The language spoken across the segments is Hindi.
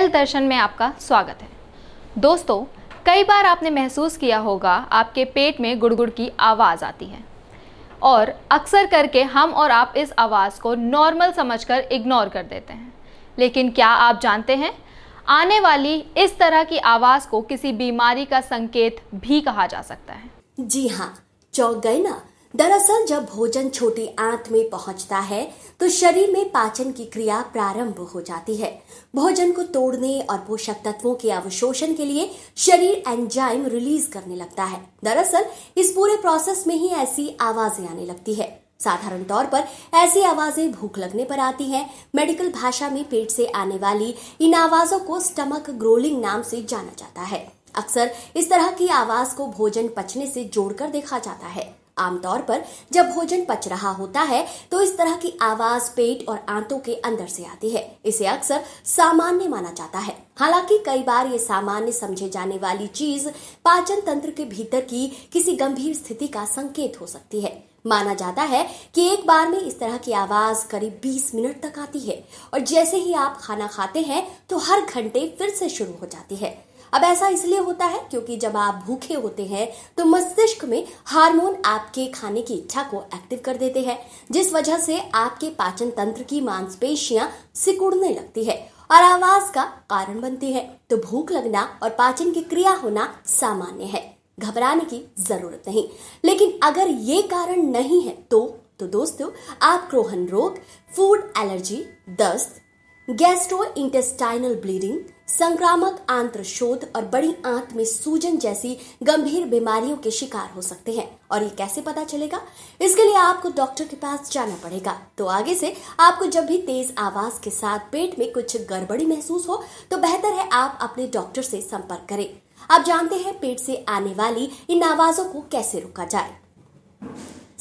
खेल दर्शन में आपका स्वागत है दोस्तों कई बार आपने महसूस किया होगा आपके पेट में गुड़गुड़ की आवाज़ आती है और अक्सर करके हम और आप इस आवाज़ को नॉर्मल समझकर इग्नोर कर देते हैं लेकिन क्या आप जानते हैं आने वाली इस तरह की आवाज़ को किसी बीमारी का संकेत भी कहा जा सकता है जी हाँ चौक गए ना दरअसल जब भोजन छोटी आंत में पहुंचता है तो शरीर में पाचन की क्रिया प्रारंभ हो जाती है भोजन को तोड़ने और पोषक तत्वों के अवशोषण के लिए शरीर एंजाइम रिलीज करने लगता है दरअसल इस पूरे प्रोसेस में ही ऐसी आवाजें आने लगती है साधारण तौर पर ऐसी आवाजें भूख लगने पर आती हैं मेडिकल भाषा में पेट से आने वाली इन आवाजों को स्टमक ग्रोलिंग नाम से जाना जाता है अक्सर इस तरह की आवाज को भोजन पचने से जोड़कर देखा जाता है आमतौर पर जब भोजन पच रहा होता है तो इस तरह की आवाज पेट और आंतों के अंदर से आती है इसे अक्सर सामान्य माना जाता है हालांकि कई बार ये सामान्य समझे जाने वाली चीज पाचन तंत्र के भीतर की किसी गंभीर स्थिति का संकेत हो सकती है माना जाता है कि एक बार में इस तरह की आवाज करीब 20 मिनट तक आती है और जैसे ही आप खाना खाते हैं तो हर घंटे फिर से शुरू हो जाती है अब ऐसा इसलिए होता है क्योंकि जब आप भूखे होते हैं तो मस्तिष्क में हार्मोन आपके खाने की इच्छा को एक्टिव कर देते हैं जिस वजह से आपके पाचन तंत्र की मांसपेशियां सिकुड़ने लगती है और आवाज का कारण बनती है तो भूख लगना और पाचन की क्रिया होना सामान्य है घबराने की जरूरत नहीं लेकिन अगर ये कारण नहीं है तो तो दोस्तों आप क्रोहन रोग फूड एलर्जी दस्त गैस्ट्रो इंटेस्टाइनल ब्लीडिंग संक्रामक आंत्र शोध और बड़ी आंत में सूजन जैसी गंभीर बीमारियों के शिकार हो सकते हैं और ये कैसे पता चलेगा इसके लिए आपको डॉक्टर के पास जाना पड़ेगा तो आगे से आपको जब भी तेज आवाज के साथ पेट में कुछ गड़बड़ी महसूस हो तो बेहतर है आप अपने डॉक्टर से संपर्क करें आप जानते हैं पेट से आने वाली इन आवाजों को कैसे रोका जाए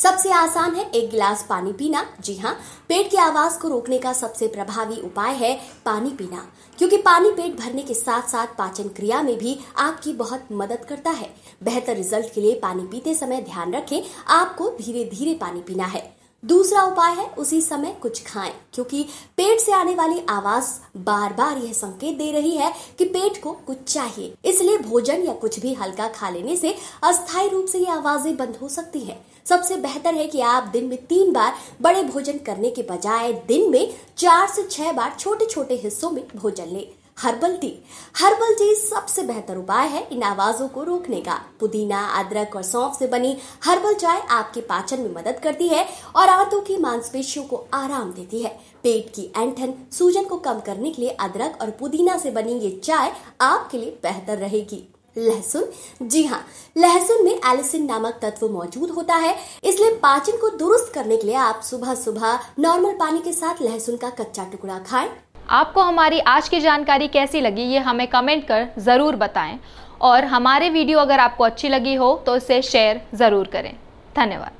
सबसे आसान है एक गिलास पानी पीना जी हाँ पेट की आवाज को रोकने का सबसे प्रभावी उपाय है पानी पीना क्योंकि पानी पेट भरने के साथ साथ पाचन क्रिया में भी आपकी बहुत मदद करता है बेहतर रिजल्ट के लिए पानी पीते समय ध्यान रखें आपको धीरे धीरे पानी पीना है दूसरा उपाय है उसी समय कुछ खाएं क्योंकि पेट से आने वाली आवाज बार बार यह संकेत दे रही है कि पेट को कुछ चाहिए इसलिए भोजन या कुछ भी हल्का खा लेने से अस्थायी रूप से ये आवाजें बंद हो सकती हैं। सबसे बेहतर है कि आप दिन में तीन बार बड़े भोजन करने के बजाय दिन में चार से छह बार छोटे छोटे हिस्सों में भोजन लें हर्बल टी हर्बल टी सबसे बेहतर उपाय है इन आवाजों को रोकने का पुदीना अदरक और सौंफ से बनी हर्बल चाय आपके पाचन में मदद करती है और आंतों की मांसपेशियों को आराम देती है पेट की एंठन सूजन को कम करने के लिए अदरक और पुदीना से बनी ये चाय आपके लिए बेहतर रहेगी लहसुन जी हाँ लहसुन में एलिसिन नामक तत्व मौजूद होता है इसलिए पाचन को दुरुस्त करने के लिए आप सुबह सुबह नॉर्मल पानी के साथ लहसुन का कच्चा टुकड़ा खाएं आपको हमारी आज की जानकारी कैसी लगी ये हमें कमेंट कर ज़रूर बताएं और हमारे वीडियो अगर आपको अच्छी लगी हो तो इसे शेयर ज़रूर करें धन्यवाद